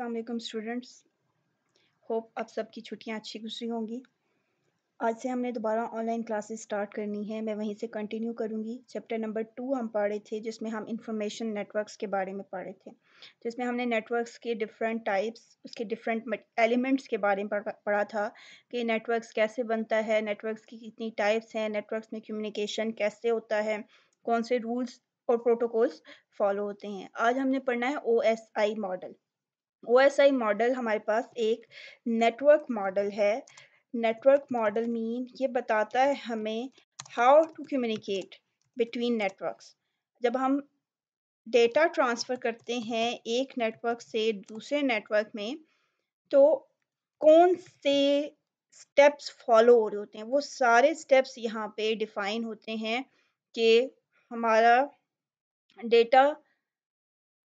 Aslam students hope आप सबकी छुट्टियां अच्छी गुजरी होंगी आज से हमने दोबारा ऑनलाइन क्लासेस स्टार्ट करनी है मैं वहीं से कंटिन्यू करूंगी चैप्टर नंबर टू हम पढ़े थे जिसमें हम इंफॉर्मेशन नेटवर्क्स के बारे में पढ़े थे जिसमें हमने नेटवर्क्स के डिफरेंट टाइप्स उसके डिफरेंट एलिमेंट्स के बारे में पढ़ा था कि नेटवर्कस कैसे बनता है नेटवर्कस की कितनी टाइप्स हैं नेटवर्क में कम्युनिकेशन कैसे होता है कौन से रूल्स और प्रोटोकॉल्स फॉलो होते हैं आज हमने पढ़ना है O model O S I model हमारे पास एक नेटवर्क मॉडल है नेटवर्क मॉडल मीन ये बताता है हमें how to communicate between networks जब हम डेटा ट्रांसफ़र करते हैं एक नेटवर्क से दूसरे नेटवर्क में तो कौन से स्टेप्स फॉलो हो रहे होते हैं वो सारे स्टेप्स यहाँ पे डिफाइन होते हैं कि हमारा डेटा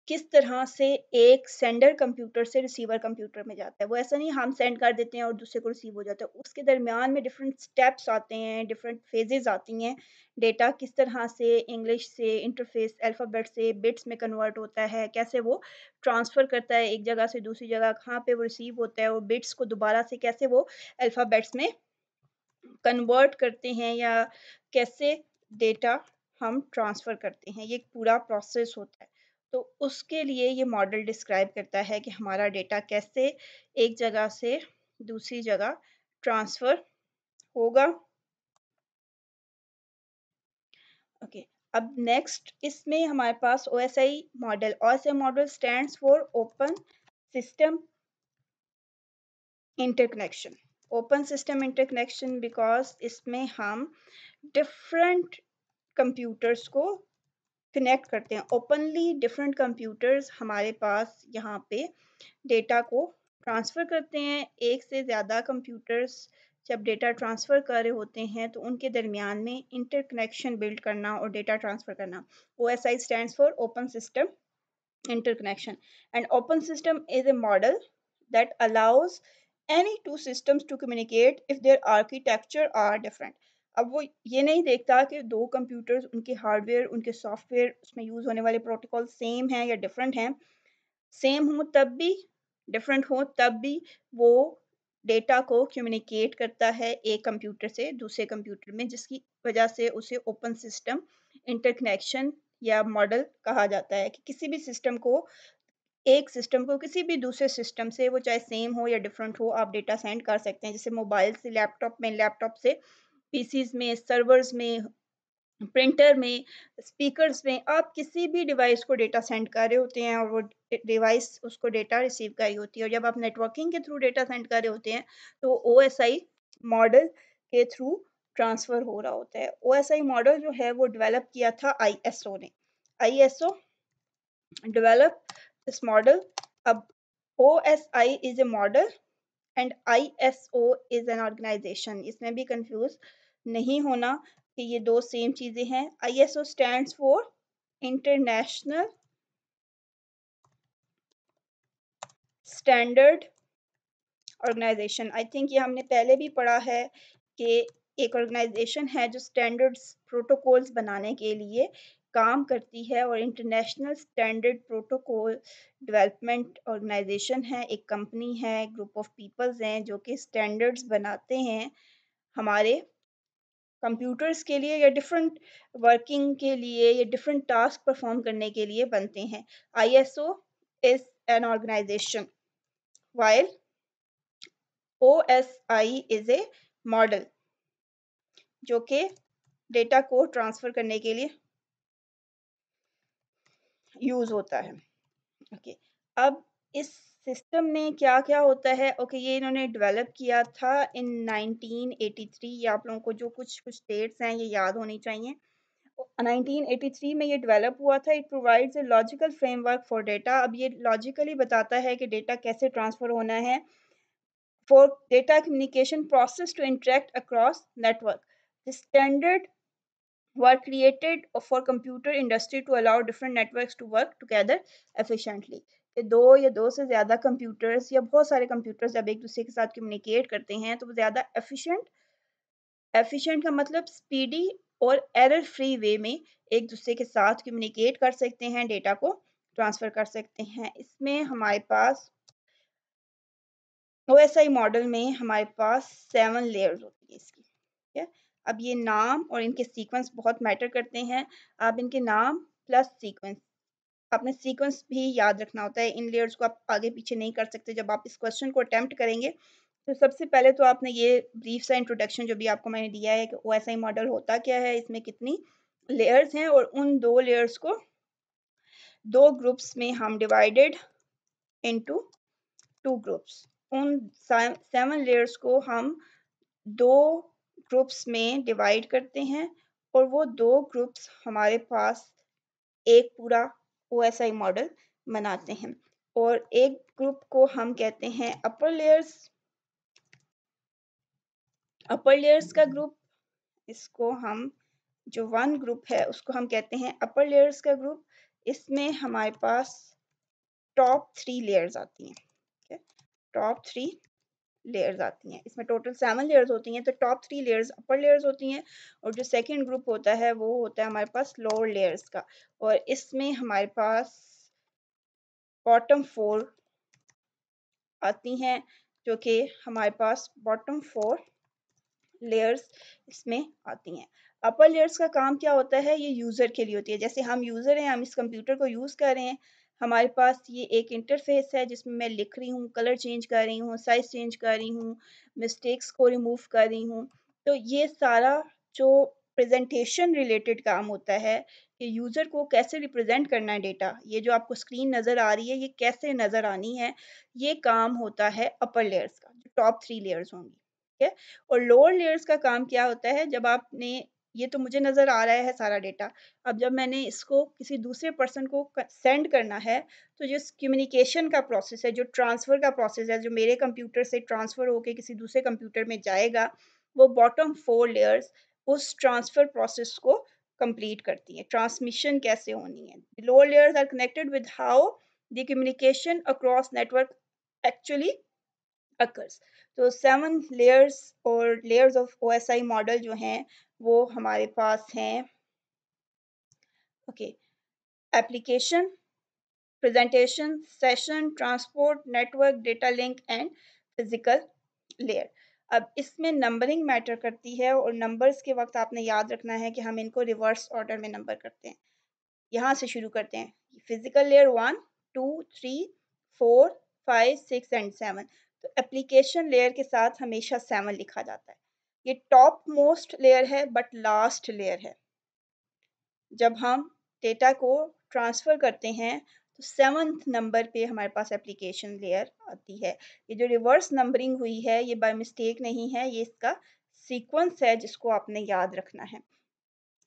किस तरह से एक सेंडर कंप्यूटर से रिसीवर कंप्यूटर में जाता है वो ऐसा नहीं हम सेंड कर देते हैं और दूसरे को रिसीव हो जाता है उसके दरमियान में डिफरेंट स्टेप्स आते हैं डिफरेंट फेजेज आती हैं डेटा किस तरह से इंग्लिश से इंटरफेस अल्फ़ाबेट से बिट्स में कन्वर्ट होता है कैसे वो ट्रांसफ़र करता है एक जगह से दूसरी जगह कहाँ पर वो रिसीव होता है और बिट्स को दोबारा से कैसे वो अल्फ़ाबेट्स में कन्वर्ट करते हैं या कैसे डेटा हम ट्रांसफ़र करते हैं ये पूरा प्रोसेस होता है तो उसके लिए ये मॉडल डिस्क्राइब करता है कि हमारा डेटा कैसे एक जगह से दूसरी जगह ट्रांसफ़र होगा ओके okay. अब नेक्स्ट इसमें हमारे पास O S I model O S I model stand for open system interconnection open system interconnection because इसमें हम डिफरेंट कंप्यूटर्स को कनेक्ट करते हैं ओपनली डिफरेंट कंप्यूटर्स हमारे पास यहाँ पे डेटा को ट्रांसफ़र करते हैं एक से ज़्यादा कंप्यूटर्स जब डेटा ट्रांसफ़र कर रहे होते हैं तो उनके दरमियान में इंटर कनेक्शन बिल्ड करना और डेटा ट्रांसफ़र करना O S I stand for open system interconnection and open system is a model that allows any two systems to communicate if their architecture are different अब वो ये नहीं देखता कि दो कंप्यूटर्स उनके हार्डवेयर उनके सॉफ्टवेयर उसमें यूज़ होने वाले प्रोटोकॉल सेम हैं या डिफरेंट हैं सेम हो तब भी डिफरेंट हो तब भी वो डेटा को कम्युनिकेट करता है एक कंप्यूटर से दूसरे कंप्यूटर में जिसकी वजह से उसे ओपन सिस्टम इंटरकनेक्शन या मॉडल कहा जाता है कि किसी भी सिस्टम को एक सिस्टम को किसी भी दूसरे सिस्टम से वो चाहे सेम हो या डिफरेंट हो आप डेटा सेंड कर सकते हैं जैसे मोबाइल से लैपटॉप में लैपटॉप से पीसीज में सर्वर्स में प्रिंटर में स्पीकर्स में आप किसी भी डिवाइस को डेटा सेंड कर रहे होते हैं और वो डिवाइस उसको डेटा रिसीव कर रही होती है और जब आप नेटवर्किंग के थ्रू डेटा सेंड कर रहे होते हैं तो ओ मॉडल के थ्रू ट्रांसफ़र हो रहा होता है ओ मॉडल जो है वो डेवलप किया था आई ने I develop this model. Ab OSI is a model and ISO is an organisation इसमें भी confuse नहीं होना कि ये दो सेम चीज़ें हैं I S O stand for international standard organisation I think ये हमने पहले भी पढ़ा है कि एक ऑर्गेनाइजेशन है जो स्टैंडर्ड्स प्रोटोकॉल्स बनाने के लिए काम करती है और international standard protocol development organisation है एक कंपनी है ग्रुप ऑफ पीपल्स हैं जो कि स्टैंडर्ड्स बनाते हैं हमारे कंप्यूटर्स के लिए या डिफरेंट वर्किंग के लिए या डिफरेंट टास्क परफॉर्म करने के लिए बनते हैं I S O is an organisation while O S I is a model जो कि डेटा को ट्रांसफ़र करने के लिए यूज़ होता है ओके okay. अब इस सिस्टम में क्या क्या होता है ओके ये इन्होंने डेवलप किया था इन 1983 ये आप लोगों को जो कुछ कुछ डेट्स हैं ये याद होनी चाहिए 1983 में ये डेवलप हुआ था it provides a logical framework for data अब ये लॉजिकली बताता है कि डेटा कैसे ट्रांसफ़र होना है for data communication process to interact across network the standard were created for computer industry to allow different network to work together efficiently कि दो या दो से ज़्यादा कंप्यूटर्स या बहुत सारे कंप्यूटर्स जब एक दूसरे के साथ कम्युनिकेट करते हैं तो वो ज़्यादा एफिशिएंट एफिशिएंट का मतलब स्पीडी और एरर फ्री वे में एक दूसरे के साथ कम्युनिकेट कर सकते हैं डेटा को ट्रांसफ़र कर सकते हैं इसमें हमारे पास ओ मॉडल में हमारे पास सेवन लेयर्स होती है इसकी ठीक है अब ये नाम और इनके सीक्वेंस बहुत मैटर करते हैं आप इनके नाम प्लस सीक्वेंस आपने सीक्वेंस भी याद रखना होता है इन लेयर्स को आप आगे पीछे नहीं कर सकते जब आप इस क्वेश्चन को अटैम्प्ट करेंगे तो सबसे पहले तो आपने ये ब्रीफ सा इंट्रोडक्शन जो भी आपको मैंने दिया है कि ओ मॉडल होता क्या है इसमें कितनी लेयर्स हैं और उन दो लेयर्स को दो ग्रुप्स में हम डिवाइडेड इनटू टू ग्रुप्स उन सेवन लेयर्स को हम दो ग्रुप्स में डिवाइड करते हैं और वो दो ग्रुप्स हमारे पास एक पूरा ओ मॉडल बनाते हैं और एक ग्रुप को हम कहते हैं अपर लेयर्स अपर लेयर्स का ग्रुप इसको हम जो वन ग्रुप है उसको हम कहते हैं अपर लेयर्स का ग्रुप इसमें हमारे पास टॉप थ्री लेयर्स आती हैं टॉप थ्री लेयर्स आती हैं इसमें टोटल सेवन लेयर्स होती हैं तो top three layers upper layers होती हैं और जो सेकंड ग्रुप होता है वो होता है हमारे पास लोअर लेयर्स का और इसमें हमारे पास बॉटम फोर आती हैं जो कि हमारे पास बॉटम फोर लेयर्स इसमें आती हैं अपर लेयर्स का काम क्या होता है ये यूज़र के लिए होती है जैसे हम यूज़र हैं हम इस कंप्यूटर को यूज़ कर रहे हैं हमारे पास ये एक इंटरफेस है जिसमें मैं लिख रही हूँ कलर चेंज कर रही हूँ साइज चेंज कर रही हूँ मिस्टेक्स को रिमूव कर रही हूँ तो ये सारा जो प्रेजेंटेशन रिलेटेड काम होता है कि यूज़र को कैसे रिप्रेजेंट करना है डेटा ये जो आपको स्क्रीन नज़र आ रही है ये कैसे नज़र आनी है ये काम होता है अपर लेयर्स का जो टॉप थ्री लेयर्स होंगी ठीक है और लोअर लेयर्स का काम क्या होता है जब आपने ये तो मुझे नज़र आ रहा है सारा डेटा अब जब मैंने इसको किसी दूसरे पर्सन को सेंड करना है तो जो कम्युनिकेशन का प्रोसेस है जो ट्रांसफ़र का प्रोसेस है जो मेरे कंप्यूटर से ट्रांसफ़र होके किसी दूसरे कंप्यूटर में जाएगा वो बॉटम फोर लेयर्स उस ट्रांसफ़र प्रोसेस को कंप्लीट करती हैं ट्रांसमिशन कैसे होनी है lower layers are connected with how the communication across network actually occurs तो सेवन लेयर्स और लेयर्स ऑफ आई मॉडल जो हैं वो हमारे पास हैं okay application presentation session transport network data link and physical layer अब इसमें नंबरिंग मैटर करती है और नंबर्स के वक्त आपने याद रखना है कि हम इनको रिवर्स ऑर्डर में नंबर करते हैं यहाँ से शुरू करते हैं physical layer one two three four five six and seven तो एप्लीकेशन लेयर के साथ हमेशा सेवन लिखा जाता है ये टॉप मोस्ट लेयर है बट लास्ट लेयर है जब हम डेटा को ट्रांसफ़र करते हैं तो सेवन्थ नंबर पे हमारे पास एप्लीकेशन लेयर आती है ये जो रिवर्स नंबरिंग हुई है ये बाय मिस्टेक नहीं है ये इसका सीक्वेंस है जिसको आपने याद रखना है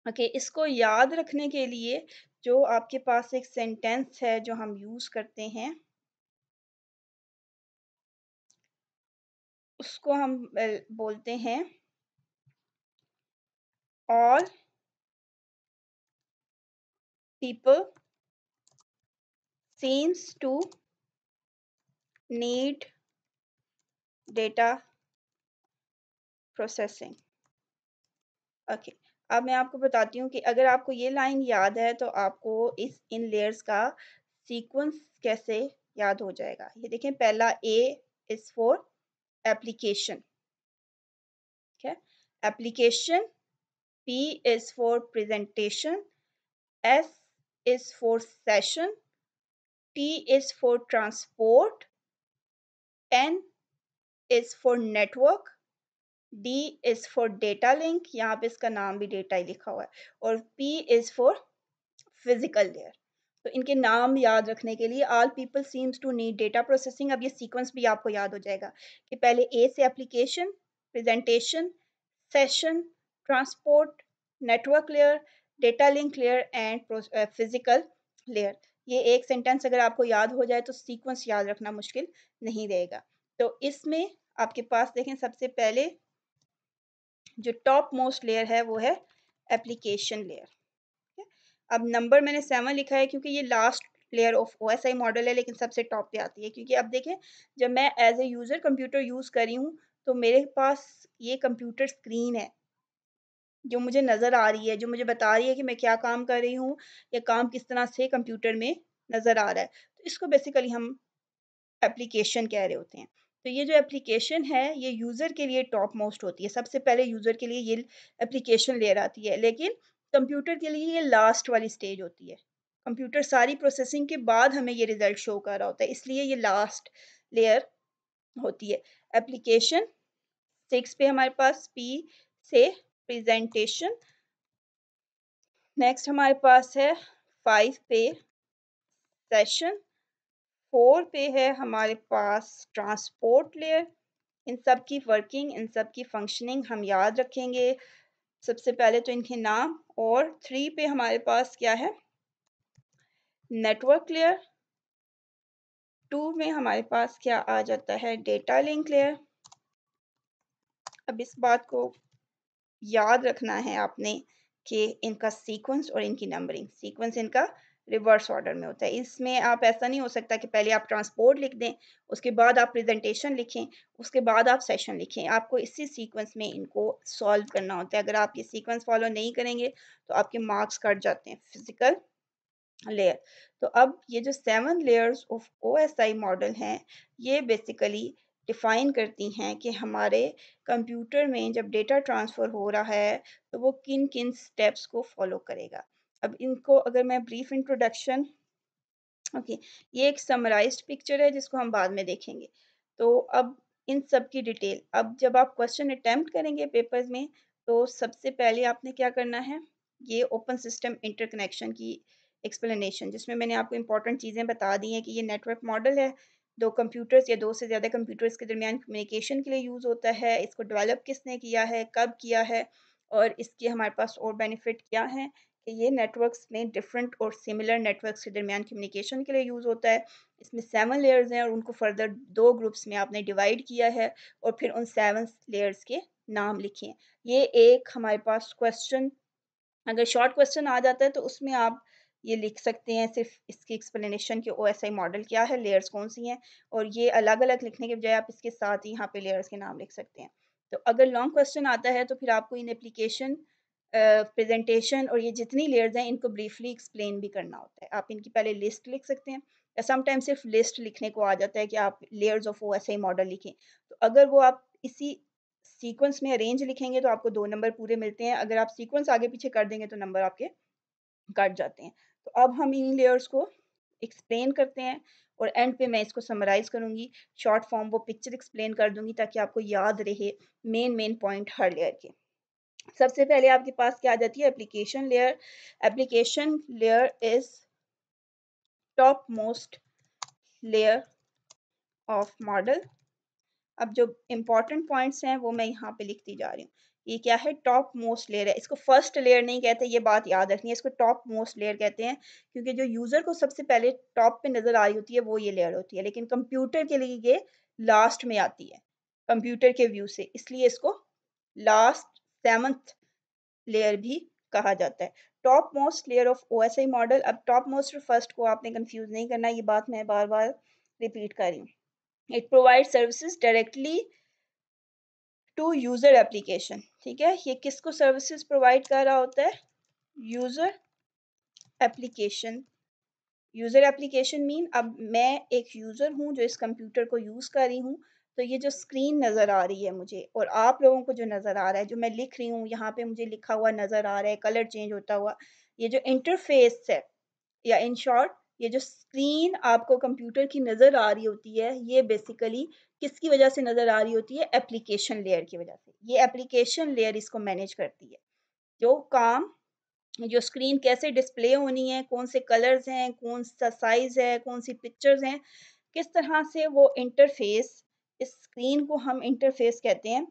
ओके okay, इसको याद रखने के लिए जो आपके पास एक सेंटेंस है जो हम यूज़ करते हैं उसको हम बोलते हैं all people seems to need data processing okay अब मैं आपको बताती हूँ कि अगर आपको ये लाइन याद है तो आपको इस इन लेयर्स का सीक्वेंस कैसे याद हो जाएगा ये देखें पहला ए इज़ फॉर एप्लीकेशन ठीक है application P is for presentation, S is for session, T is for transport, N is for network, D is for data link, यहाँ पे इसका नाम भी data ही लिखा हुआ है और P is for physical layer. तो इनके नाम याद रखने के लिए all people seems to need data processing अब ये सीक्वेंस भी आपको याद हो जाएगा कि पहले ए से application presentation session transport network layer data link layer and physical layer ये एक सेंटेंस अगर आपको याद हो जाए तो सीक्वेंस याद रखना मुश्किल नहीं रहेगा तो इसमें आपके पास देखें सबसे पहले जो टॉप मोस्ट लेयर है वो है एप्लीकेशन लेयर अब नंबर मैंने सेवन लिखा है क्योंकि ये last layer of O S I model है लेकिन सबसे टॉप पे आती है क्योंकि अब देखें जब मैं as a user computer use कर रही हूँ तो मेरे पास ये कंप्यूटर स्क्रीन है जो मुझे नज़र आ रही है जो मुझे बता रही है कि मैं क्या काम कर रही हूँ या काम किस तरह से कंप्यूटर में नज़र आ रहा है तो इसको बेसिकली हम एप्लीकेशन कह रहे होते हैं तो ये जो एप्लीकेशन है ये यूज़र के लिए टॉप मोस्ट होती है सबसे पहले यूज़र के लिए ये एप्लीकेशन ले आती है लेकिन कंप्यूटर के लिए ये लास्ट वाली स्टेज होती है कंप्यूटर सारी प्रोसेसिंग के बाद हमें ये रिज़ल्ट शो कर रहा होता है इसलिए ये लास्ट लेयर होती है एप्लीकेशन सिक्स पे हमारे पास पी से प्रेजेंटेशन नेक्स्ट हमारे पास है फाइव पे सेशन फोर पे है हमारे पास ट्रांसपोर्ट लेयर इन सब की वर्किंग इन सब की फंक्शनिंग हम याद रखेंगे सबसे पहले तो इनके नाम और थ्री पे हमारे पास क्या है नेटवर्क लेयर टू में हमारे पास क्या आ जाता है डेटा लिंक लेयर अब इस बात को याद रखना है आपने कि इनका सीक्वेंस और इनकी नंबरिंग सीक्वेंस इनका रिवर्स ऑर्डर में होता है इसमें आप ऐसा नहीं हो सकता कि पहले आप ट्रांसपोर्ट लिख दें उसके बाद आप प्रेजेंटेशन लिखें उसके बाद आप सेशन लिखें आपको इसी सीक्वेंस में इनको सॉल्व करना होता है अगर आप ये सीक्वेंस फॉलो नहीं करेंगे तो आपके मार्क्स कट जाते हैं फिजिकल लेयर तो अब ये जो seven layers of O S I model हैं ये बेसिकली डिफ़ाइन करती हैं कि हमारे कंप्यूटर में जब डेटा ट्रांसफ़र हो रहा है तो वो किन किन स्टेप्स को फॉलो करेगा अब इनको अगर मैं ब्रीफ इंट्रोडक्शन ओके ये एक समराइज पिक्चर है जिसको हम बाद में देखेंगे तो अब इन सब की डिटेल अब जब आप क्वेश्चन अटैम्प्ट करेंगे पेपर्स में तो सबसे पहले आपने क्या करना है ये ओपन सिस्टम इंटरकनेक्शन की एक्सप्लेनेशन जिसमें मैंने आपको इंपॉर्टेंट चीज़ें बता दी हैं कि ये नेटवर्क मॉडल है दो कंप्यूटर्स या दो से ज़्यादा कंप्यूटर्स के दरमियान कम्युनिकेशन के लिए यूज़ होता है इसको डेवलप किसने किया है कब किया है और इसके हमारे पास और बेनिफिट क्या हैं कि ये नेटवर्क्स में डिफरेंट और सिमिलर नेटवर्क्स के दरमियान कम्युनिकेशन के लिए यूज़ होता है इसमें सेवन लेयर्स हैं और उनको फर्दर दो ग्रुप्स में आपने डिवाइड किया है और फिर उन सेवन लेयर्स के नाम लिखे हैं ये एक हमारे पास क्वेश्चन अगर शॉर्ट क्वेश्चन आ जाता है तो उसमें आप ये लिख सकते हैं सिर्फ इसकी एक्सप्लेनेशन कि ओ एस आई मॉडल क्या है लेयर्स कौन सी हैं और ये अलग अलग लिखने के बजाय आप इसके साथ ही यहाँ पे लेयर्स के नाम लिख सकते हैं तो अगर लॉन्ग क्वेश्चन आता है तो फिर आपको इन एप्लीकेशन प्रेजेंटेशन और ये जितनी लेयर्स हैं इनको ब्रीफली एक्सप्लेन भी करना होता है आप इनकी पहले लिस्ट लिख सकते हैं या समटाइम सिर्फ लिस्ट लिखने को आ जाता है कि आप layers of O S I model लिखें तो अगर वो आप इसी सीक्वेंस में अरेंज लिखेंगे तो आपको दो नंबर पूरे मिलते हैं अगर आप सीक्वेंस आगे पीछे कर देंगे तो नंबर आपके कट जाते हैं तो अब हम इन लेयर्स को एक्सप्लेन करते हैं और एंड पे मैं इसको समराइज़ करूंगी शॉर्ट फॉर्म वो पिक्चर एक्सप्लेन कर दूंगी ताकि आपको याद रहे मेन मेन पॉइंट हर लेयर के सबसे पहले आपके पास क्या आ जाती है application layer application layer is top most layer of model अब जो इम्पोर्टेंट पॉइंट्स हैं वो मैं यहाँ पे लिखती जा रही हूँ ये क्या है टॉप मोस्ट लेयर है इसको फर्स्ट लेयर नहीं कहते ये बात याद रखनी है इसको टॉप मोस्ट लेयर कहते हैं क्योंकि जो यूज़र को सबसे पहले टॉप पे नज़र आ रही होती है वो ये लेयर होती है लेकिन कंप्यूटर के लिए ये लास्ट में आती है कंप्यूटर के व्यू से इसलिए इसको लास्ट सेवन्थ लेयर भी कहा जाता है top most layer of O model अब टॉप मोस्ट और फर्स्ट को आपने कन्फ्यूज़ नहीं करना ये बात मैं बार बार रिपीट कर रही हूँ it provide services directly to user application ठीक है ये किसको सर्विसेज प्रोवाइड कर रहा होता है user application user application mean अब मैं एक यूज़र हूँ जो इस कंप्यूटर को यूज़ कर रही हूँ तो ये जो स्क्रीन नज़र आ रही है मुझे और आप लोगों को जो नज़र आ रहा है जो मैं लिख रही हूँ यहाँ पे मुझे लिखा हुआ नज़र आ रहा है कलर चेंज होता हुआ ये जो इंटरफेस है या इन शॉर्ट ये जो स्क्रीन आपको कंप्यूटर की नज़र आ रही होती है ये बेसिकली किसकी वजह से नज़र आ रही होती है एप्लीकेशन लेयर की वजह से ये एप्लीकेशन लेयर इसको मैनेज करती है जो काम जो स्क्रीन कैसे डिस्प्ले होनी है कौन से कलर्स हैं कौन सा साइज़ है कौन सी पिक्चर्स हैं किस तरह से वो इंटरफेस इस स्क्रीन को हम इंटरफेस कहते हैं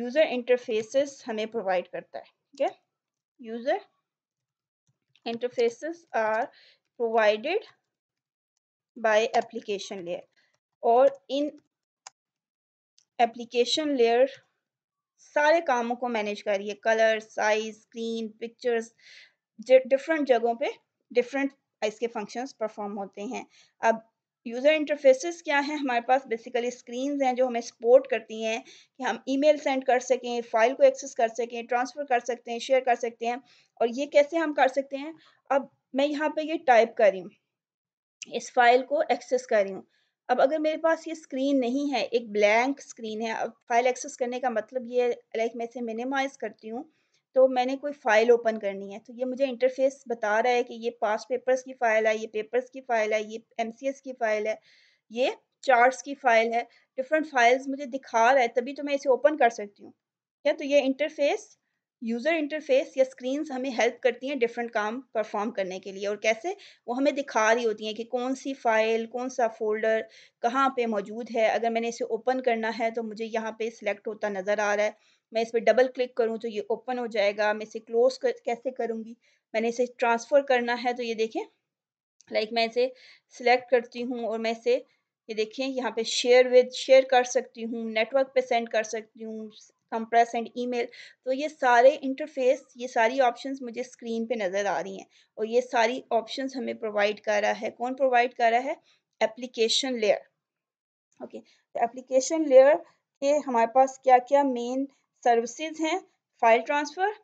यूज़र इंटरफेसेस हमें प्रोवाइड करता है ठीक है user interfaces are provided by application layer और इन एप्लीकेशन लेयर सारे कामों को मैनेज कर रही है colour size screen pictures different जगहों पे डिफरेंट इसके फंक्शंस परफॉर्म होते हैं अब यूज़र इंटरफेसेस क्या हैं हमारे पास बेसिकली स्क्रीन हैं जो हमें सपोर्ट करती हैं कि हम ईमेल सेंड कर सकें फाइल को एक्सेस कर सकें ट्रांसफ़र कर सकते हैं शेयर कर सकते हैं और ये कैसे हम कर सकते हैं अब मैं यहाँ पे ये टाइप कर रही हूँ इस फाइल को एक्सेस कर रही हूँ अब अगर मेरे पास ये स्क्रीन नहीं है एक ब्लैंक स्क्रीन है अब फाइल एक्सेस करने का मतलब ये लाइक मैं इसे मिनिमाइज करती हूँ तो मैंने कोई फ़ाइल ओपन करनी है तो ये मुझे इंटरफेस बता रहा है कि ये पास पेपर्स की फ़ाइल है ये पेपर्स की फ़ाइल है ये एम की फ़ाइल है ये चार्ट्स की फ़ाइल है डिफरेंट फाइल्स मुझे दिखा रहा है तभी तो मैं इसे ओपन कर सकती हूँ क्या तो ये इंटरफेस यूज़र इंटरफेस या स्क्रीन्स हमें हेल्प करती हैं डिफरेंट काम परफॉर्म करने के लिए और कैसे वो हमें दिखा रही होती हैं कि कौन सी फ़ाइल कौन सा फ़ोल्डर कहाँ पे मौजूद है अगर मैंने इसे ओपन करना है तो मुझे यहाँ पे सिलेक्ट होता नज़र आ रहा है मैं इस पर डबल क्लिक करूँ तो ये ओपन हो जाएगा मैं इसे क्लोज कर, कैसे करूँगी मैंने इसे ट्रांसफ़र करना है तो ये देखें लाइक मैं इसे सिलेक्ट करती हूँ और मैं इसे ये देखें यहाँ पे शेयर विद शेयर कर सकती हूँ नेटवर्क पे सेंड कर सकती हूँ कंप्रेस एंड ईमेल तो ये सारे इंटरफेस ये सारी ऑप्शंस मुझे स्क्रीन पे नज़र आ रही हैं और ये सारी ऑप्शंस हमें प्रोवाइड कर रहा है कौन प्रोवाइड कर रहा है एप्लीकेशन लेयर ओके तो एप्लीकेशन लेयर के हमारे पास क्या क्या मेन सर्विसेज हैं file transfer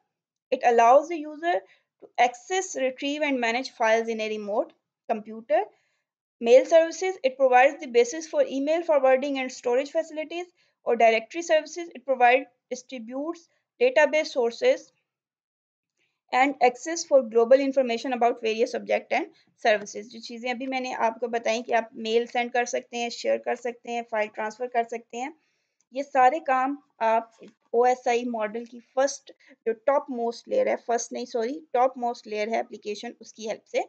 it allows the user to access retrieve and manage files in a remote computer mail services it provides the basis for email forwarding and storage facilities और directory services it provide distributes database sources and access for global information about various subject and services जो चीज़ें अभी मैंने आपको बताई कि आप mail send कर सकते हैं share कर सकते हैं file transfer कर सकते हैं ये सारे काम आप ओ मॉडल की फर्स्ट जो टॉप मोस्ट लेयर है फर्स्ट नहीं सॉरी टॉप मोस्ट लेयर है एप्लीकेशन उसकी हेल्प से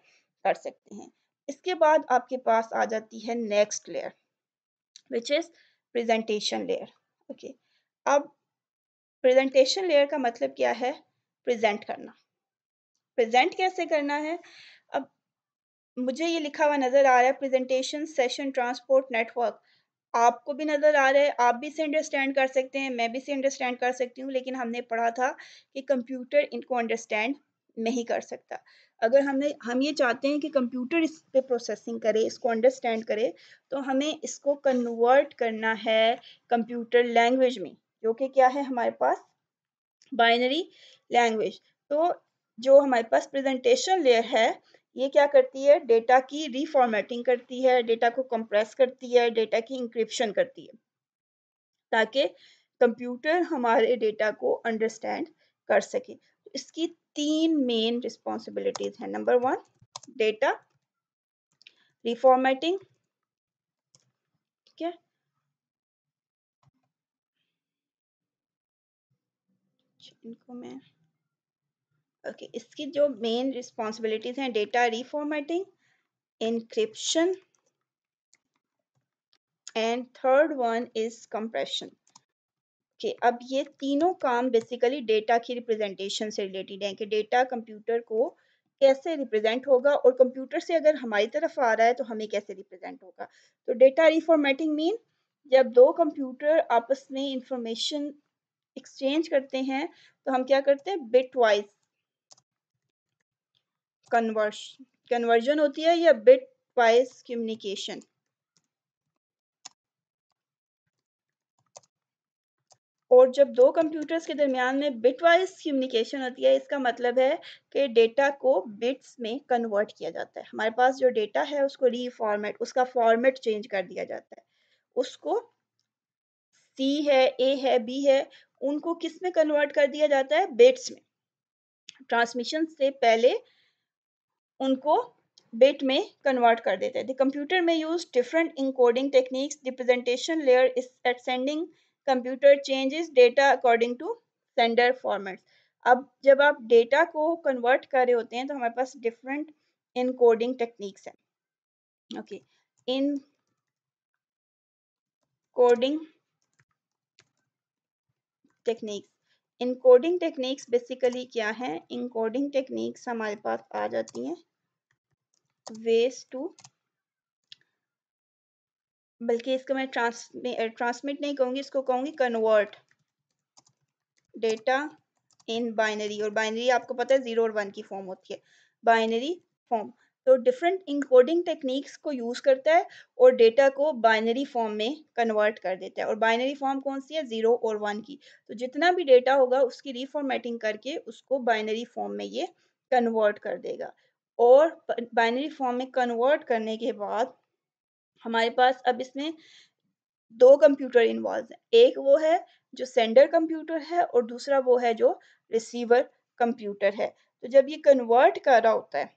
कर सकते हैं इसके बाद आपके पास आ जाती है next layer which is presentation layer okay अब प्रेजेंटेशन लेयर का मतलब क्या है प्रेजेंट करना प्रेजेंट कैसे करना है अब मुझे ये लिखा हुआ नज़र आ रहा है प्रेजेंटेशन सेशन ट्रांसपोर्ट नेटवर्क आपको भी नज़र आ रहा है आप भी इसे अंडरस्टैंड कर सकते हैं मैं भी इसे अंडरस्टैंड कर सकती हूँ लेकिन हमने पढ़ा था कि कंप्यूटर इनको अंडरस्टैंड नहीं कर सकता अगर हमने हम ये चाहते हैं कि कंप्यूटर इस पे प्रोसेसिंग करे इसको अंडरस्टैंड करे तो हमें इसको कन्वर्ट करना है कंप्यूटर लैंग्वेज में जो कि क्या है हमारे पास बाइनरी लैंग्वेज तो जो हमारे पास प्रेजेंटेशन लेयर है ये क्या करती है डेटा की रीफॉर्मेटिंग करती है डेटा को कंप्रेस करती है डेटा की इंक्रिप्शन करती है ताकि कंप्यूटर हमारे डेटा को अंडरस्टैंड कर सके इसकी तीन मेन रिस्पॉन्सिबिलिटीज हैं नंबर वन डेटा रिफॉर्मेटिंग इनको मैं ओके okay, इसकी जो मेन रिस्पॉन्सिबिलिटीज हैं data reformatting encryption and third one is compression कि अब ये तीनों काम बेसिकली डेटा की रिप्रेजेंटेशन से रिलेटेड हैं कि डेटा कंप्यूटर को कैसे रिप्रेजेंट होगा और कंप्यूटर से अगर हमारी तरफ आ रहा है तो हमें कैसे रिप्रेजेंट होगा तो डेटा रिफॉर्मेटिंग मीन जब दो कंप्यूटर आपस में इंफॉर्मेशन एक्सचेंज करते हैं तो हम क्या करते हैं बिट वाइज कन्वर्स कन्वर्जन होती है या बिट वाइज कम्युनिकेशन और जब दो कंप्यूटर्स के दरमियान में बिट वाइज कम्युनिकेशन होती है इसका मतलब है कि डेटा को बिट्स में कन्वर्ट किया जाता है हमारे पास जो डेटा है उसको रीफॉर्मेट उसका फॉर्मेट चेंज कर दिया जाता है उसको सी है ए है बी है उनको किस में कन्वर्ट कर दिया जाता है बेट्स में ट्रांसमिशन से पहले उनको बेट में कन्वर्ट कर देते हैं द कंप्यूटर में use different encoding techniques representation layer is at sending computer changes data according to sender formats अब जब आप डेटा को कन्वर्ट कर रहे होते हैं तो हमारे पास डिफरेंट इनकोडिंग टेक्निक्स हैं okay encoding techniques encoding techniques basically क्या है इनकोडिंग टेक्निक्स हमारे पास आ जाती हैं वेस टू बल्कि इसको मैं ट्रांसमिट नहीं कहूंगी इसको कहूंगी कन्वर्ट डेटा इन बाइनरी और बाइनरी आपको पता है जीरो और वन की फॉर्म होती है बाइनरी फॉर्म तो डिफरेंट इंकोडिंग टेक्निक्स को यूज़ करता है और डेटा को बाइनरी फॉर्म में कन्वर्ट कर देता है और बाइनरी फॉर्म कौन सी है ज़ीरो और वन की तो जितना भी डेटा होगा उसकी रीफॉर्मेटिंग करके उसको बाइनरी फॉर्म में ये कन्वर्ट कर देगा और बाइनरी फॉर्म में कन्वर्ट करने के बाद हमारे पास अब इसमें दो कंप्यूटर इन्वॉल्व हैं एक वो है जो सेंडर कंप्यूटर है और दूसरा वो है जो रिसीवर कंप्यूटर है तो जब ये कन्वर्ट कर रहा होता है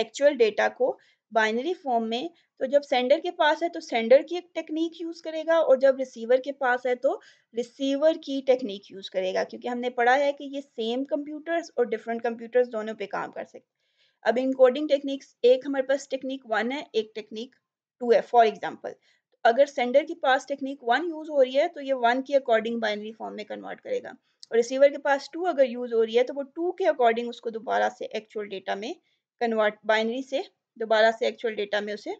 एक्चुअल डेटा को बाइनरी फॉर्म में तो जब सेंडर के पास है तो सेंडर की एक टेक्निक यूज़ करेगा और जब रिसीवर के पास है तो रिसीवर की टेक्निक यूज़ करेगा क्योंकि हमने पढ़ा है कि ये सेम कंप्यूटर्स और डिफरेंट कंप्यूटर्स दोनों पे काम कर सकते अब इनकोडिंग टेक्निक्स एक हमारे पास टेक्निक वन है एक टेक्निक टू है फॉर एग्जाम्पल अगर सेंडर के पास टेक्निक वन यूज़ हो रही है तो ये वन के अकॉर्डिंग बाइनरी फॉर्म में कन्वर्ट करेगा और रिसीवर के पास टू अगर यूज़ हो रही है तो वो टू के अकॉर्डिंग उसको दोबारा से एक्चुअल डेटा में कन्वर्ट बाइनरी से दोबारा से एक्चुअल डेटा में उसे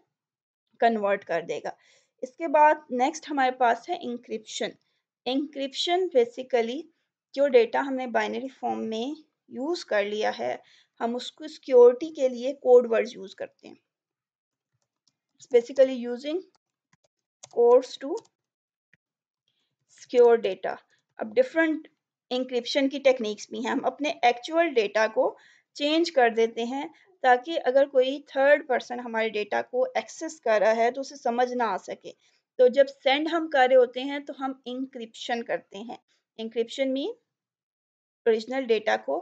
कन्वर्ट कर देगा इसके बाद नेक्स्ट हमारे पास है इंक्रिप्शन इंक्रिप्शन बेसिकली जो डेटा हमने बाइनरी फॉर्म में यूज़ कर लिया है हम उसको सिक्योरिटी के लिए कोड वर्ड्स यूज़ करते हैं basically using codes to secure data अब डिफरेंट इंक्रिप्शन की टेक्निक्स भी हैं हम अपने एक्चुअल डेटा को चेंज कर देते हैं ताकि अगर कोई थर्ड पर्सन हमारे डेटा को एक्सेस कर रहा है तो उसे समझ ना आ सके तो जब सेंड हम कर रहे होते हैं तो हम इंक्रिप्शन करते हैं इंक्रिप्शन मीन ओरिजिनल डेटा को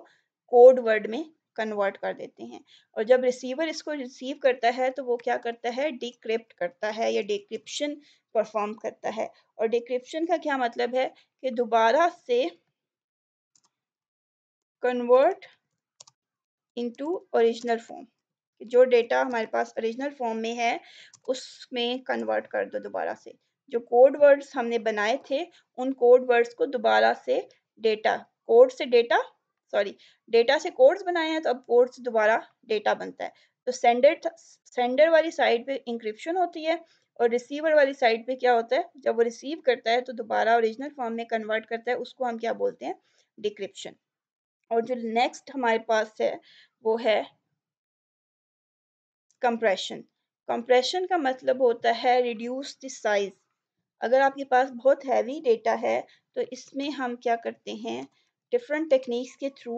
कोड वर्ड में कन्वर्ट कर देते हैं और जब रिसीवर इसको रिसीव करता है तो वो क्या करता है डिक्रिप्ट करता है या डिक्रिप्शन परफॉर्म करता है और डिक्रिप्शन का क्या मतलब है कि दोबारा से कन्वर्ट इनटू ओरिजिनल फॉर्म जो डेटा हमारे पास ओरिजिनल फॉर्म में है उसमें कन्वर्ट कर दो दोबारा से जो कोड वर्ड्स हमने बनाए थे उन कोड वर्ड्स को दोबारा से डेटा कोड से डेटा सॉरी डेटा से कोड्स बनाए हैं तो अब कोड से दोबारा डेटा बनता है तो सेंडर सेंडर वाली साइड पे इंक्रिप्शन होती है और रिसीवर वाली साइड पे क्या होता है जब वो रिसीव करता है तो दोबारा ओरिजिनल फॉर्म में कन्वर्ट करता है उसको हम क्या बोलते हैं डिक्रिप्शन और जो नेक्स्ट हमारे पास है वो है कंप्रेशन कंप्रेशन का मतलब होता है रिड्यूस द साइज अगर आपके पास बहुत हैवी डेटा है तो इसमें हम क्या करते हैं डिफरेंट टेक्निक्स के through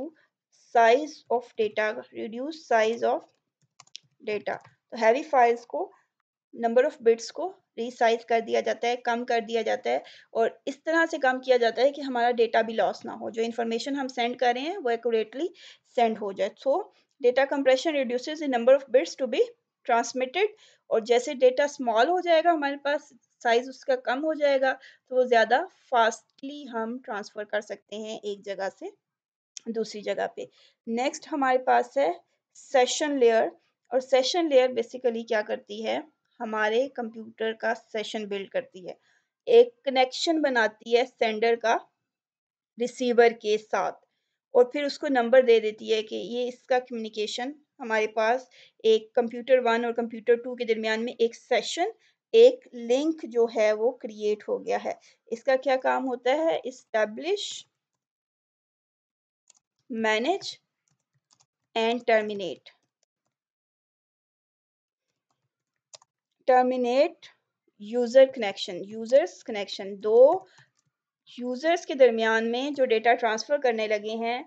size of data reduce size of data तो हैवी फाइल्स को नंबर ऑफ बिट्स को रिसाइज कर दिया जाता है कम कर दिया जाता है और इस तरह से कम किया जाता है कि हमारा डेटा भी लॉस ना हो जो इन्फॉर्मेशन हम सेंड कर रहे हैं वो एकटली सेंड हो जाए so data compression reduce the number of bits to be transmitted और जैसे डेटा स्मॉल हो जाएगा हमारे पास साइज उसका कम हो जाएगा तो वो ज़्यादा फास्टली हम ट्रांसफ़र कर सकते हैं एक जगह से दूसरी जगह पे नेक्स्ट हमारे पास है सेशन लेयर और सेशन लेयर बेसिकली क्या करती है हमारे कंप्यूटर का सेशन बिल्ड करती है एक कनेक्शन बनाती है सेंडर का रिसीवर के साथ और फिर उसको नंबर दे देती है कि ये इसका कम्युनिकेशन हमारे पास एक कंप्यूटर वन और कंप्यूटर टू के दरमियान में एक सेशन एक लिंक जो है वो क्रिएट हो गया है इसका क्या काम होता है establish manage and terminate terminate user connection users connection दो यूज़र्स के दरमियान में जो डेटा ट्रांसफ़र करने लगे हैं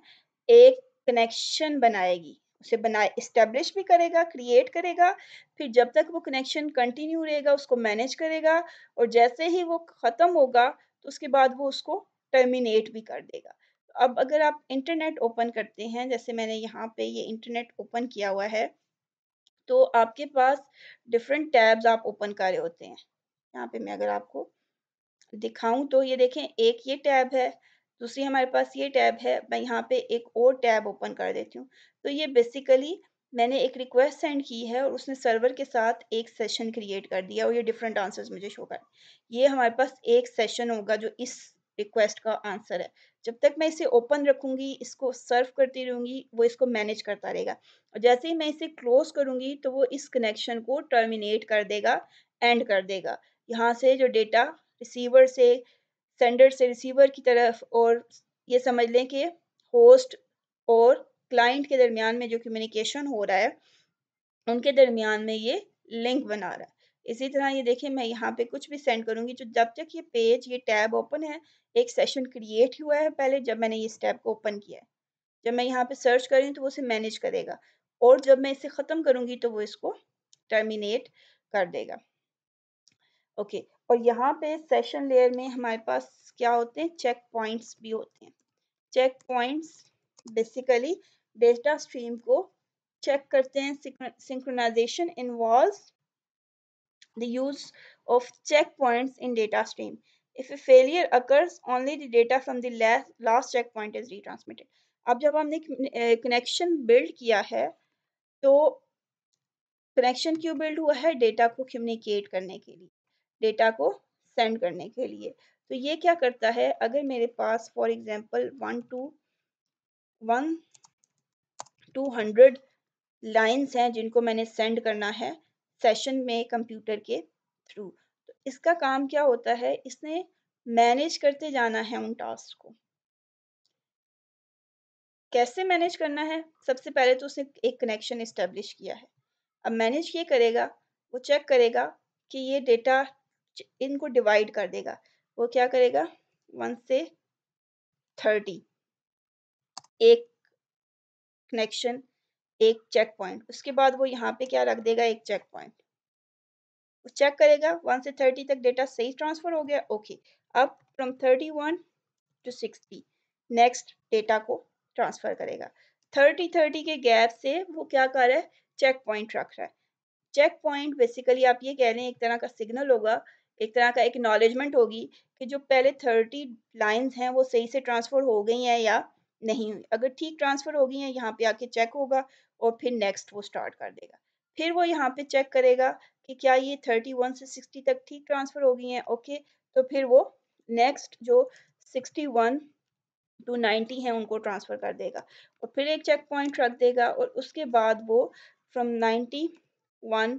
एक कनेक्शन बनाएगी उसे बनाए इस्टेब्लिश भी करेगा क्रिएट करेगा फिर जब तक वो कनेक्शन कंटिन्यू रहेगा उसको मैनेज करेगा और जैसे ही वो ख़त्म होगा तो उसके बाद वो उसको टर्मिनेट भी कर देगा अब अगर आप इंटरनेट ओपन करते हैं जैसे मैंने यहाँ पे ये इंटरनेट ओपन किया हुआ है तो आपके पास डिफरेंट टैब्स आप ओपन कर रहे होते हैं यहाँ पे मैं अगर आपको दिखाऊं तो ये देखें एक ये टैब है दूसरी हमारे पास ये टैब है मैं यहाँ पे एक और टैब ओपन कर देती हूँ तो ये बेसिकली मैंने एक रिक्वेस्ट सेंड की है और उसने सर्वर के साथ एक सेशन क्रिएट कर दिया और ये डिफरेंट आंसर्स मुझे शो कर ये हमारे पास एक सेशन होगा जो इस रिक्वेस्ट का आंसर है जब तक मैं इसे ओपन रखूंगी इसको सर्व करती रहूंगी वो इसको मैनेज करता रहेगा और जैसे ही मैं इसे क्लोज करूंगी तो वो इस कनेक्शन को टर्मिनेट कर देगा एंड कर देगा यहाँ से जो डेटा रिसीवर से सेंडर से रिसीवर की तरफ और ये समझ लें कि होस्ट और क्लाइंट के दरमियान में जो कम्युनिकेशन हो रहा है उनके दरमियान में ये लिंक बना रहा है इसी तरह ये देखिए मैं यहाँ पे कुछ भी सेंड करूँगी जो तो जब तक ये पेज ये टैब ओपन है एक सेशन क्रिएट हुआ है पहले जब मैंने इस टैब को ओपन किया है जब मैं यहाँ पे सर्च कर रही हूँ तो वो उसे मैनेज करेगा और जब मैं इसे ख़त्म करूँगी तो वो इसको टर्मिनेट कर देगा ओके और यहाँ पे सेशन लेयर में हमारे पास क्या होते हैं चेक पॉइंट्स भी होते हैं check points basically data stream को चेक करते हैं synchronization involve the use of checkpoints in data stream. If a failure occurs, only the data from the last, last checkpoint is retransmitted. अब जब हमने connection build किया है तो connection क्यों build हुआ है data को communicate करने के लिए data को send करने के लिए तो ये क्या करता है अगर मेरे पास for example one two one two hundred lines हैं जिनको मैंने सेंड करना है सेशन में कंप्यूटर के थ्रू तो इसका काम क्या होता है इसने मैनेज करते जाना है उन टास्क को कैसे मैनेज करना है सबसे पहले तो उसने एक कनेक्शन इस्टेब्लिश किया है अब मैनेज ये करेगा वो चेक करेगा कि ये डेटा इनको डिवाइड कर देगा वो क्या करेगा वन से थर्टी एक कनेक्शन एक चेक पॉइंट उसके बाद वो यहाँ पे क्या रख देगा एक चेक पॉइंट चेक करेगा वन से थर्टी तक डेटा सही ट्रांसफर हो गया ओके अब from thirty one to sixty next data को ट्रांसफर करेगा थर्टी थर्टी के गैप से वो क्या कर रहा है चेक पॉइंट रख रहा है चेक पॉइंट बेसिकली आप ये कह रहे हैं एक तरह का सिग्नल होगा एक तरह का एक्नॉलेजमेंट होगी कि जो पहले थर्टी लाइंस हैं वो सही से ट्रांसफ़र हो गई हैं या नहीं हुई अगर ठीक ट्रांसफ़र हो गई हैं यहाँ पे आके चेक होगा और फिर नेक्स्ट वो स्टार्ट कर देगा फिर वो यहाँ पे चेक करेगा कि क्या ये थर्टी वन से सिक्सटी तक ठीक ट्रांसफ़र हो गई हैं ओके तो फिर वो नेक्स्ट जो वन टू 90 हैं उनको ट्रांसफ़र कर देगा और फिर एक चेक पॉइंट रख देगा और उसके बाद वो फ्रॉम वन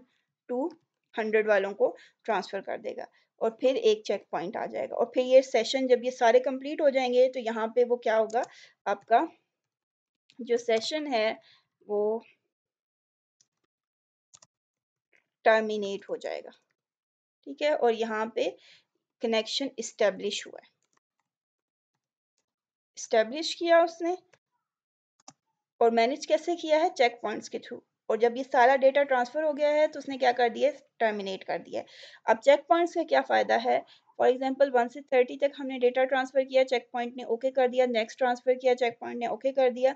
टू हंड्रेड वालों को ट्रांसफ़र कर देगा और फिर एक चेक पॉइंट आ जाएगा और फिर ये सेशन जब ये सारे कंप्लीट हो जाएंगे तो यहाँ पे वो क्या होगा आपका जो सेशन है वो टर्मिनेट हो जाएगा ठीक है और यहाँ पे कनेक्शन इस्टेब्लिश हुआ है इस्टेब्लिश किया उसने और मैनेज कैसे किया है चेक पॉइंट्स के थ्रू और जब ये सारा डेटा ट्रांसफ़र हो गया है तो उसने क्या कर दिया टर्मिनेट कर दिया अब चेक पॉइंट्स का क्या फ़ायदा है फॉर एग्जाम्पल वन से थर्टी तक हमने डेटा ट्रांसफ़र किया चेक पॉइंट ने ओके okay कर दिया नेक्स्ट ट्रांसफ़र किया चेक पॉइंट ने ओके okay कर दिया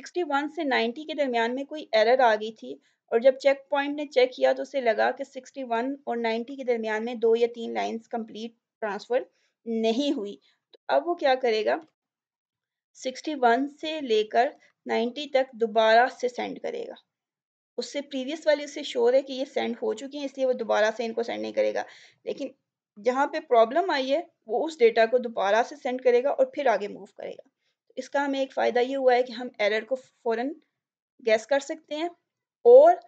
61 से 90 के दरमियान में कोई एरर आ गई थी और जब चेक पॉइंट ने चेक किया तो उसे लगा कि 61 और 90 के दरमियान में दो या तीन लाइंस कंप्लीट ट्रांसफ़र नहीं हुई तो अब वो क्या करेगा 61 से लेकर 90 तक दोबारा से सेंड करेगा उससे प्रीवियस वाली उससे श्योर है कि ये सेंड हो चुकी हैं इसलिए वो दोबारा से इनको सेंड नहीं करेगा लेकिन जहाँ पे प्रॉब्लम आई है वो उस डेटा को दोबारा से सेंड करेगा और फिर आगे मूव करेगा इसका हमें एक फ़ायदा ये हुआ है कि हम एरर को फ़ौर गैस कर सकते हैं और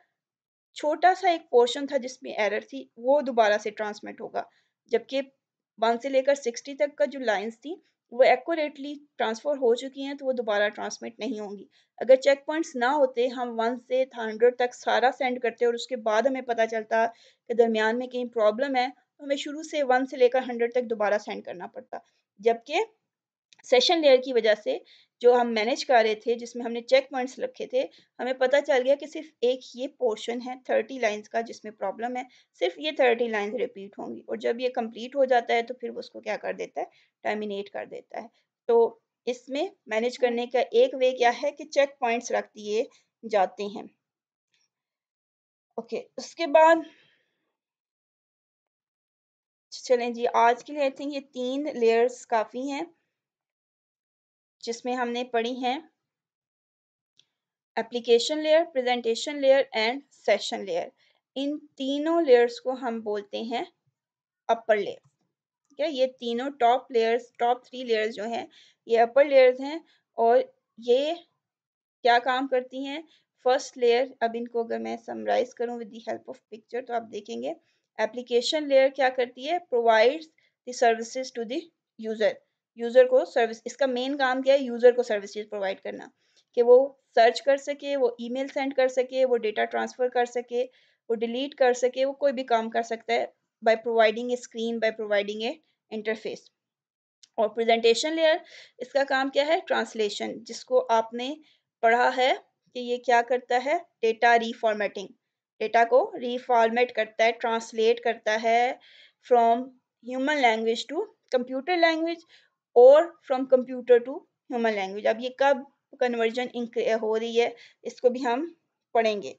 छोटा सा एक पोर्शन था जिसमें एरर थी वो दोबारा से ट्रांसमिट होगा जबकि वन से लेकर सिक्सटी तक का जो लाइंस थी वो एक्यूरेटली ट्रांसफ़र हो चुकी हैं तो वो दोबारा ट्रांसमिट नहीं होंगी अगर चेक पॉइंट्स ना होते हम वन से हंड्रेड तक सारा सेंड करते और उसके बाद हमें पता चलता कि दरमियान में कहीं प्रॉब्लम है तो हमें शुरू से वन से लेकर हंड्रेड तक दोबारा सेंड करना पड़ता जबकि सेशन लेयर की वजह से जो हम मैनेज कर रहे थे जिसमें हमने चेक पॉइंट्स रखे थे हमें पता चल गया कि सिर्फ एक ये पोर्शन है थर्टी लाइंस का जिसमें प्रॉब्लम है सिर्फ ये थर्टी लाइंस रिपीट होंगी और जब ये कंप्लीट हो जाता है तो फिर उसको क्या कर देता है टर्मिनेट कर देता है तो इसमें मैनेज करने का एक वे क्या है कि चेक पॉइंट्स रख दिए जाते हैं ओके उसके बाद चलें जी आज के लिए आई थिंक ये तीन लेयर्स काफ़ी हैं जिसमें हमने पढ़ी हैं application layer presentation layer and session layer इन तीनों लेयर्स को हम बोलते हैं अपर लेयर ठीक है ये तीनों top layers top three layers जो हैं ये अपर लेयर्स हैं और ये क्या काम करती हैं फर्स्ट लेयर अब इनको अगर मैं समराइज करूं with the help of picture तो आप देखेंगे एप्लीकेशन लेयर क्या करती है provides the services to the user user को सर्विस इसका मेन काम क्या है यूज़र को सर्विसेज प्रोवाइड करना कि वो सर्च कर सके वो ईमेल सेंड कर सके वो डेटा ट्रांसफ़र कर सके वो डिलीट कर सके वो कोई भी काम कर सकता है by providing a screen by providing a interface और प्रेजेंटेशन लेयर इसका काम क्या है ट्रांसलेशन जिसको आपने पढ़ा है कि ये क्या करता है डेटा रीफॉर्मेटिंग डेटा को रीफॉर्मेट करता है ट्रांसलेट करता है from human language to computer language और from computer to human language अब ये कब कन्वर्जन हो रही है इसको भी हम पढ़ेंगे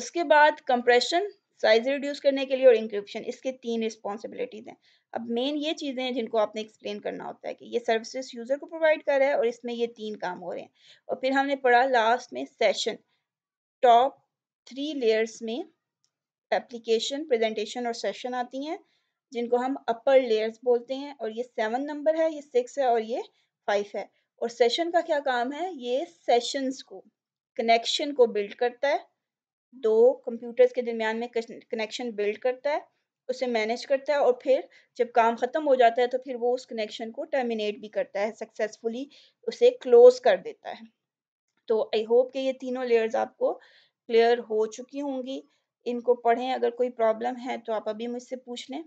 उसके बाद कंप्रेशन साइज रिड्यूस करने के लिए और इंक्रिप्शन इसके तीन रिस्पॉन्सिबिलिटीज हैं अब मेन ये चीज़ें हैं जिनको आपने एक्सप्लेन करना होता है कि ये सर्विसेज यूज़र को प्रोवाइड कर रहा है और इसमें ये तीन काम हो रहे हैं और फिर हमने पढ़ा लास्ट में सेशन टॉप थ्री लेयर्स में एप्लीकेशन प्रेजेंटेशन और सेशन आती हैं जिनको हम अपर लेयर्स बोलते हैं और ये सेवन नंबर है ये सिक्स है और ये फाइव है और सेशन का क्या काम है ये सेशंस को कनेक्शन को बिल्ड करता है दो कंप्यूटर्स के दरमियान में कनेक्शन बिल्ड करता है उसे मैनेज करता है और फिर जब काम ख़त्म हो जाता है तो फिर वो उस कनेक्शन को टर्मिनेट भी करता है सक्सेसफुली उसे क्लोज कर देता है तो आई होप कि ये तीनों लेयर्स आपको क्लियर हो चुकी होंगी इनको पढ़ें अगर कोई प्रॉब्लम है तो आप अभी मुझसे पूछ लें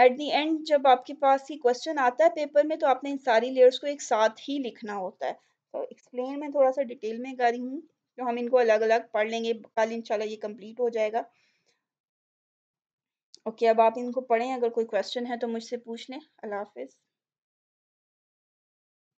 एट दी एंड जब आपके पास ये क्वेश्चन आता है पेपर में तो आपने इन सारी लेयर्स को एक साथ ही लिखना होता है तो एक्सप्लेन में थोड़ा सा डिटेल में कर रही हूँ तो हम इनको अलग अलग पढ़ लेंगे कल इंशाल्लाह ये कंप्लीट हो जाएगा ओके okay, अब आप इनको पढ़ें अगर कोई क्वेश्चन है तो मुझसे पूछ लें अल्लाह हाफिज़